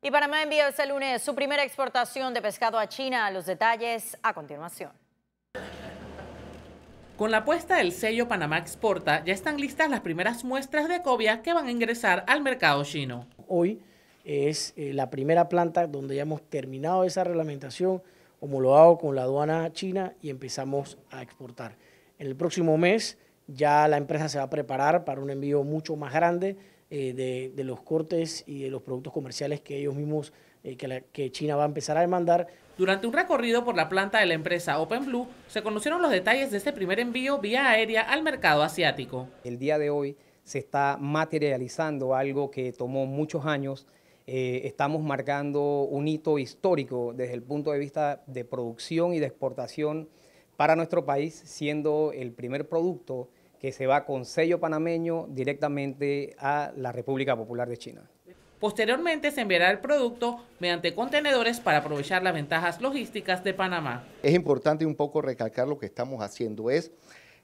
Y Panamá envió este lunes su primera exportación de pescado a China. Los detalles a continuación. Con la puesta del sello Panamá Exporta, ya están listas las primeras muestras de cobia que van a ingresar al mercado chino. Hoy es eh, la primera planta donde ya hemos terminado esa reglamentación, homologado con la aduana china y empezamos a exportar. En el próximo mes ya la empresa se va a preparar para un envío mucho más grande eh, de, los cortes y de los productos comerciales que ellos mismos, eh, que, China va a empezar a demandar. Durante un recorrido por la planta de la empresa Open Blue, se conocieron los detalles de este primer envío vía aérea al mercado asiático. El día de hoy se está materializando algo que tomó muchos años. Eh, estamos marcando un hito histórico desde el punto de vista de producción y de exportación para nuestro país, siendo el primer producto que se va con sello panameño directamente a la República Popular de China. Posteriormente se enviará el producto mediante contenedores para aprovechar las ventajas logísticas de Panamá. Es importante un poco recalcar lo que estamos haciendo, es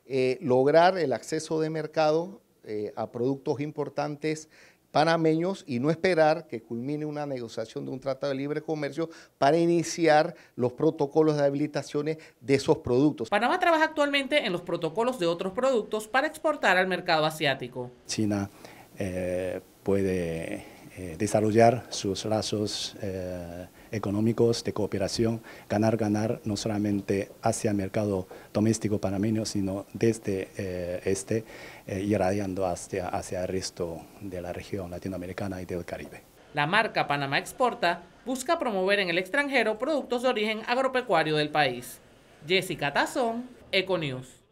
eh, lograr el acceso de mercado eh, a productos importantes panameños y no esperar que culmine una negociación de un tratado de libre comercio para iniciar los protocolos de habilitaciones de esos productos. Panamá trabaja actualmente en los protocolos de otros productos para exportar al mercado asiático. China eh, puede eh, desarrollar sus lazos eh, económicos de cooperación, ganar, ganar, no solamente hacia el mercado doméstico panameño, sino desde eh, este, irradiando hacia, hacia el resto de la región latinoamericana y del Caribe. La marca Panamá Exporta busca promover en el extranjero productos de origen agropecuario del país. Jessica Tazón, Econews.